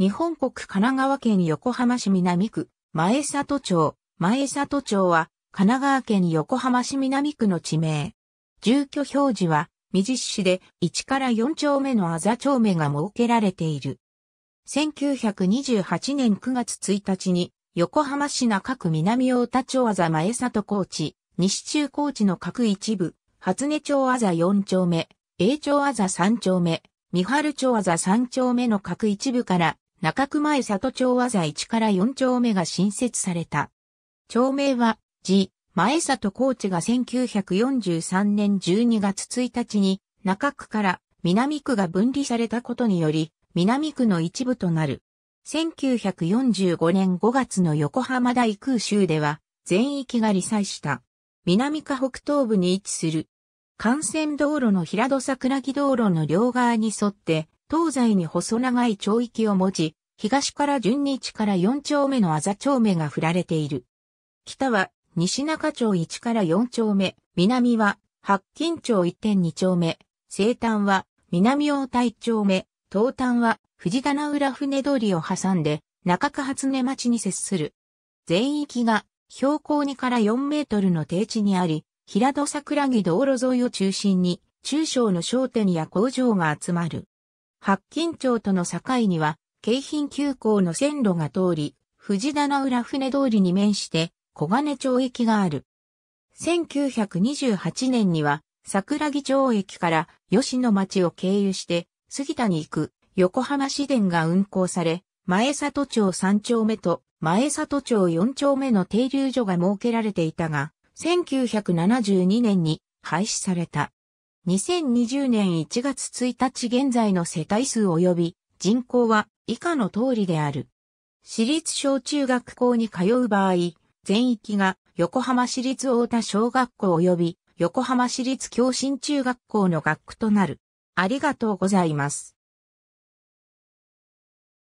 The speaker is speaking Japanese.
日本国神奈川県横浜市南区、前里町、前里町は、神奈川県横浜市南区の地名。住居表示は、三実市で1から4丁目のあざ丁目が設けられている。1928年9月1日に、横浜市中区南大田町あざ前里高地、西中高地の各一部、初音町あざ4丁目、永町あざ3丁目、三春町あざ3丁目の各一部から、中熊前里町和座1から4丁目が新設された。町名は、寺、前里高知が1943年12月1日に、中区から南区が分離されたことにより、南区の一部となる。1945年5月の横浜大空襲では、全域が離災した。南区北東部に位置する。幹線道路の平戸桜木道路の両側に沿って、東西に細長い町域を持ち、東から順日から4丁目のあざ丁目が振られている。北は西中町1から4丁目、南は白金町1.2丁目、西端は南大台町目、東端は藤棚浦船通りを挟んで中区初根町に接する。全域が標高2から4メートルの低地にあり、平戸桜木道路沿いを中心に中小の商店や工場が集まる。白金町との境には、京浜急行の線路が通り、藤棚浦船通りに面して、小金町駅がある。1928年には、桜木町駅から吉野町を経由して、杉田に行く横浜市電が運行され、前里町3丁目と前里町4丁目の停留所が設けられていたが、1972年に廃止された。2020年1月1日現在の世帯数及び人口は以下の通りである。私立小中学校に通う場合、全域が横浜市立大田小学校及び横浜市立共新中学校の学区となる。ありがとうございます。